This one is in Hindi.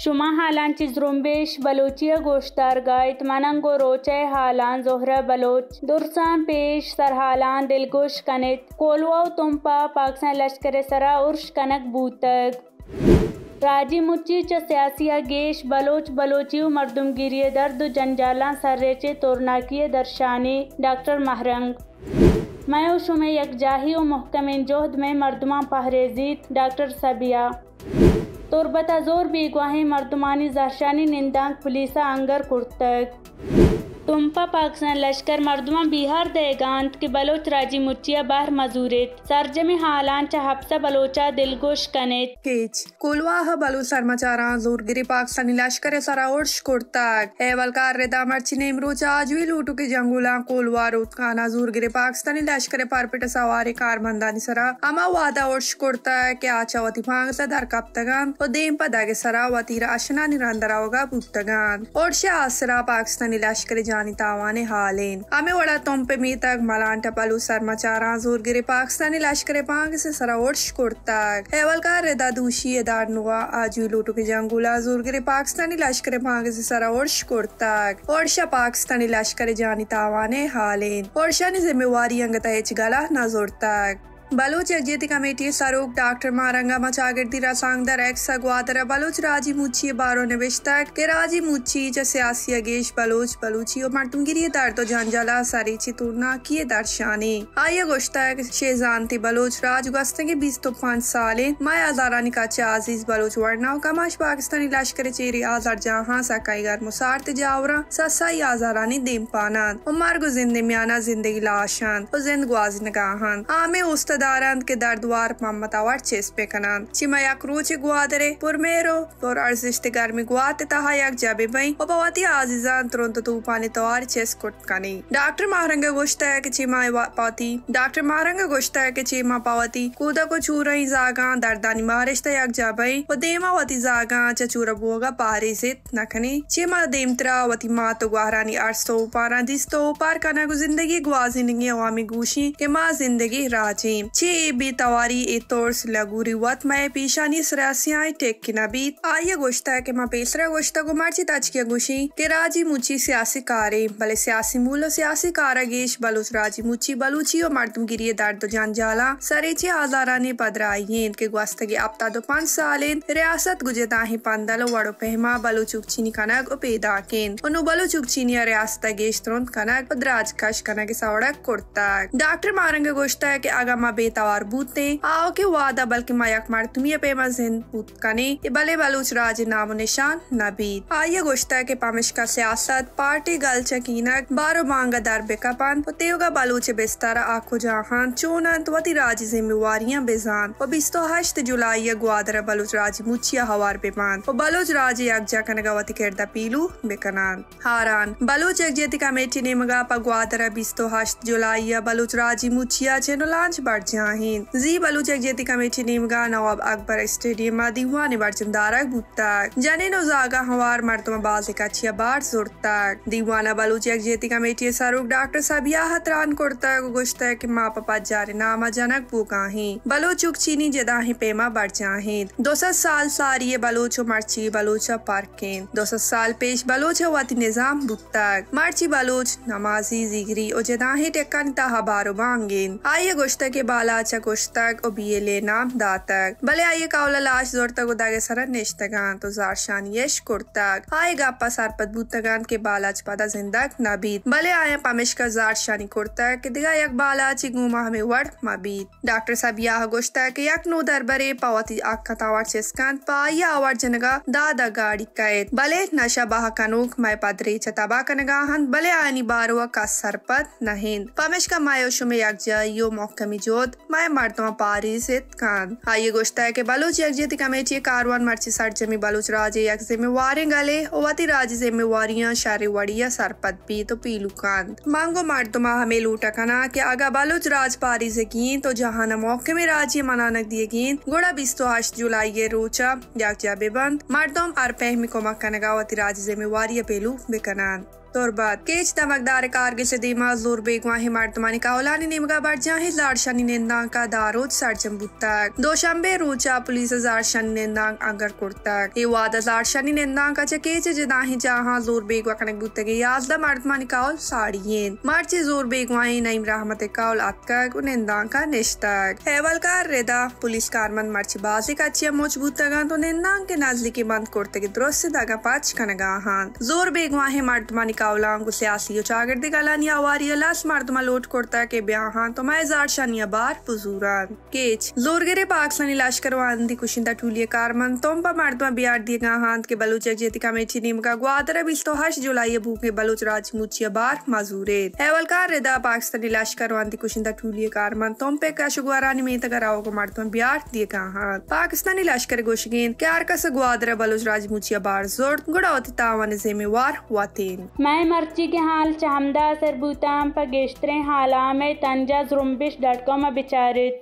शुमा हालान चिज रुम्बेश बलोचिया गोश्तार गायत मनंगो रोचे हालान जोहर बलोच दुरसान पेश सर हालान दिलगुश कनित कोलवा तुम्पा पाकिस्तान लश्कर सरा उर्श कनक बूतक राजी मुच्ची च सियासिया गेश बलोच बलोचियो मरदमगिरी दर्द जंजाला सर्रेचे तोरनाकिय दर्शानी डॉक्टर महरंग मैं शुमे यकजाही व महकम जोहद में मरदमा पहरेजीत डॉक्टर सबिया तुर्बत जोर बीगवाही मर्दमानी जाशानी निंदांग पुलिसा अंगर कुर्तक तुम्पा पाकिस्तान लश्कर मरदमा बिहार देगांत के बलोच राजी मुचिया बाहर मजूरित सरजम हालान चहबसा बलोचा दिलगोश कनेत केच कुलवाह बलू सरमचारा जोर पाकिस्तानी लश्कर सराउश कुर्ताक हेवल कार दामर्ची ने इमरोज आज भी लूटू के जंगुला कोलवा रोतखाना जोर गिरे पाकिस्तानी लश्कर पारपिट सवार कार मंदानी सरा अमा वादा उर्श कुर्ता के आचावती फांगता धर कप्तगान और देम पदा के सरा वतीरा अशना निरंदरा होगा पुप्तगान और शाह पाकिस्तानी लश्कर जान ಜಾನಿತಾವಾನೆ ಹಾಲೇನ್ ಆಮೆ ಒಳ ತೊಂಪೆ ಮೀತಾಗ್ ಮಲಾನ್ ಟಪಾಲು ಸರ್ಮ ಚಾರಾ ಜೋರ್ಗಿರೆ ಪಾಕಿಸ್ತಾನಿ ಲಶ್ಕರೆ ಪಾಂಗ್ से सरा ओट्स कोड़ताग हेवलकार रेदा दूशी एदार नुआ आजू लूटो के जंगुला जोरगिरे पाकिस्तानी लश्कर पांग से सरा ओट्स कोड़ताग ओड़शा पाकिस्तानी लश्करे जानी तावाने हालेन ओड़शा ने जिम्मेवारी अंगता एच गला ना बलोच अग्यति कमेटी सरोग डॉक्टर मारंगा मचागिर्दी रसांगदर एक्स अगवादर बलोच राजी मुच्छी बारो ने बिश्तर के राजी मुच्छी च सियासी अगेश बलोच बलूची और मटुंगिरी दर तो झंझला सरीची तुरना किए दर्शाने आये शेजान थी बलोच राज गस्ते के बीस तो पांच साल माया जारा निकाचे आजीज बलोच वर्णा कमाश पाकिस्तानी लश्कर चेरी आजार जहाँ गर मुसार जावरा तिजावरा आजारा आजारानी देम पाना और गो जिंदे म्याना जिंदगी लाशान और जिंद गुआज नगाहान आमे उस دارند که در دوار мамматавар чесп мекунанд чима як рӯчи гуадере пурмеро пур арзиштигарми гуате таҳа як ҷабибаи обавати азизан турунту тӯпани товар чес курткани доктор маҳранга гӯштае ки чима пати доктор маҳранга гӯштае ки чима павати кӯдаку чӯраи заган дар данимарешта як ҷабаи ва дема вати заган ча чӯрабуга паризит накани чима демтра вати мату гуаҳрани арстову парандистову парканагу зиндагӣ гуа зиндагии овами гӯшӣ ки ма зиндагӣ раҷим जे बे तवारी तोर्स लगूरी वत मैं पीशानी सरासियाँ टेक की नबीत आया गोश्ता है कि माँ पेसरा गोश्ता को मार्ची ताज की गुशी के राजी मुची सियासी कारे भले सियासी मूल सियासी कारागेश बलूस राजी मुची बलूची और मर्दम गिरी दर्द जान जाला सरेचे आजारा ने पदरा आई इनके गुआस्तगी आपता दो पांच साल रियासत गुजेदा ही पंदल वड़ो पहमा बलू चुकचीनी कनक उपेदा केन उनु बलू चुकचीनिया रियासत गेश तुरंत कनक पदराज कश कनक कुर्ता डॉक्टर मारंगे गोश्ता है ಬೇತಾವಾರ್ ಬೂತೆ ಆಕೆ ವಾದ ಬಲ್ಕಿ ಮಯಾಕ್ ಮಾಡ್ತುಮಿಯ ಪೇಮಸ್ ಹಿಂದ್ ಬೂತ್ಕನೆ ಬಲೆ बलूच राज नामो निशान नबीद आया गोश्ता के पामिश का सियासत पार्टी गल चकीनक बारो मांगा दर बेकापान तेगा बलूच बिस्तारा आखो जहान चोनंत वती राज जिम्मेवारियां बेजान व बिस्तो हश्त जुलाई या ग्वादरा बलूच राज मुछिया हवार बेमान व बलूच राज वती केरदा पीलू बेकनान हारान बलूच यकजती कमेटी ने मगा पा ग्वादरा बिस्तो हश्त जुलाई या बलूच राज चेनो लांच बढ़ जाहिन जी बलूचक जेती कमेटी नीमगा नवाब अकबर स्टेडियम दीवान बरचंदारा बुतक जने नौजागा हवार मरतमा बाजिक अच्छिया बार जोर तक दीवाना बलूचक जेती कमेटी सरुक डॉक्टर सबिया हतरान कुर्तक गुश्तक कि माँ पपा जारे नामा जनक पुकाही बलूचुक चीनी जदाही पेमा बढ़ जाहिन दो सौ साल सारी बलूचो मर्ची बलूचा पार्किन दो सौ साल पेश बलूच वती निजाम बुतक मर्ची बलूच नमाजी जिगरी और जदाही टेक्का बारो बांगिन आइए गुश्त के बाद alaatsa kushtak u bijeli nam datak. Bale aie kaula laash zortak udage sara nishtagan to zarshan yesh kurtak. Hai gappa sarpat butagan ke balaj pada zindak nabit. Bale aie pamishka zarshani kurtak ke diga yak balachi guma hame ward mabit. Doctor sab yah gushtak yak nu darbare pawati akka tawar cheskan pa ya awar janaga dada gadi kayet. Bale nasha baha kanuk mai padre chataba kanaga han bale aani barwa ka sarpat nahin. Pamishka mayo shume yakja yo mokkami jod मै तो पारी से खान हाई गोश्ता के बलूच यकजहती कमेटी कारवान मर्ची सर जमी बलोच राजे यक जिम्मेवार गले वाती राज जिम्मेवारियां शार वड़िया सरपत पी तो पीलू कान मांगो मर्दमा तो हमें लूटा कना के अगर बलोच राज पारी से की तो जहाँ न मौके में राज्य मनानक दिए की गोड़ा बिस्तो आठ जुलाई ये रोचा यकजा बेबंद मर्दम तो और पहमी को मक्का नगावती राज जिम्मेवार पेलू बेकनान torbat. Kech damakdar kargish dima zor begwahi mardumani kaolani nimga barjahi zarshani nendang ka darot sarjambutak. Doshanbe rocha police zarshani nendang agarkot tak. Iwada zarshani nendang ka chakech jidahi jahan zor begwa kanak buttagi yazda mardumani kaol sariyen. Marchi zor begwahi naim rahmate kaol atkak unendang ka neshtak. Heval ka reda police karman marchi bazi ka chiya mochbutagan to nendang ke nazli ki band korte ki drosse daga pach kanaga han. Zor begwahi mardumani kaol ಯಾವಲಾಂಗುಸೆ ಆಸಿಯು ಚಾಗರ್ದಿ ಗಲಾನಿಯ ಅವಾರಿ ಅಲಾಸ್ ಮಾರ್ದಮ ಲೋಟ್ ಕೊಡ್ತಾ ಕೆ ಬ್ಯಾಹಾನ್ ತಮ ಎಜಾರ್ ಶಾನಿಯ ಬಾರ್ ಫುಜೂರಾನ್ ಕೇಚ್ ಜೋರ್ಗೆರೆ ಪಾಕಿಸ್ತಾನಿ ಲಶ್ಕರ್ ವಾಂದಿ ಕುಶಿಂದ ಟೂಲಿಯ ಕಾರ್ಮನ್ तोम्पा मार्दमा बिहार दिए गाहांत के बलूच जेती का मेची नीम का ग्वादर बीस तो हश जुलाई भू के बलूच राज मुचिया बार मजूरे एवलकार रेदा पाकिस्तानी लश्कर वांति कुशिंदा टूलिए कारमान तोम्पे का शुगवारानी में तगराओ को मार्दमा बिहार दिए गाहांत पाकिस्तानी लश्कर गोशगेन क्यार का सगवादर बलूच राज मुचिया बार जोर गुड़ा होती तावान जिम्मेवार वातीन मैं मर्ची के हाल चाहमदा सरबूताम पगेश्तरें हालाम तंजा जुम्बिश डॉट कॉम अबिचारित